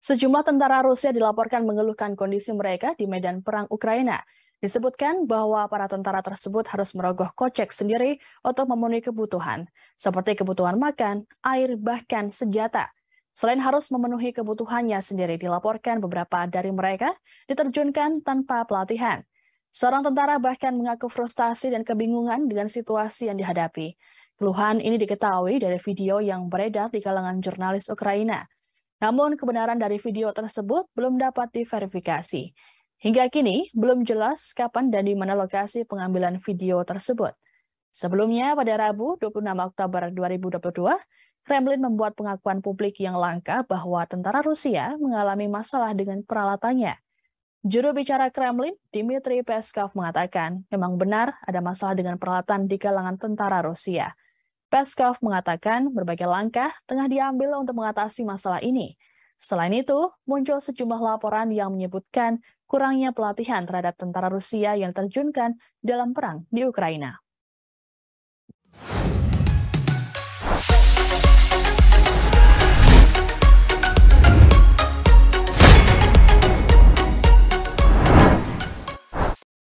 Sejumlah tentara Rusia dilaporkan mengeluhkan kondisi mereka di medan perang Ukraina. Disebutkan bahwa para tentara tersebut harus merogoh kocek sendiri untuk memenuhi kebutuhan, seperti kebutuhan makan, air, bahkan senjata. Selain harus memenuhi kebutuhannya sendiri, dilaporkan beberapa dari mereka diterjunkan tanpa pelatihan. Seorang tentara bahkan mengaku frustasi dan kebingungan dengan situasi yang dihadapi. Keluhan ini diketahui dari video yang beredar di kalangan jurnalis Ukraina. Namun kebenaran dari video tersebut belum dapat diverifikasi. Hingga kini, belum jelas kapan dan di mana lokasi pengambilan video tersebut. Sebelumnya, pada Rabu 26 Oktober 2022, Kremlin membuat pengakuan publik yang langka bahwa tentara Rusia mengalami masalah dengan peralatannya. Juru bicara Kremlin, Dmitry Peskov mengatakan, memang benar ada masalah dengan peralatan di kalangan tentara Rusia. Peskov mengatakan berbagai langkah tengah diambil untuk mengatasi masalah ini. Selain itu, muncul sejumlah laporan yang menyebutkan kurangnya pelatihan terhadap tentara Rusia yang terjunkan dalam perang di Ukraina.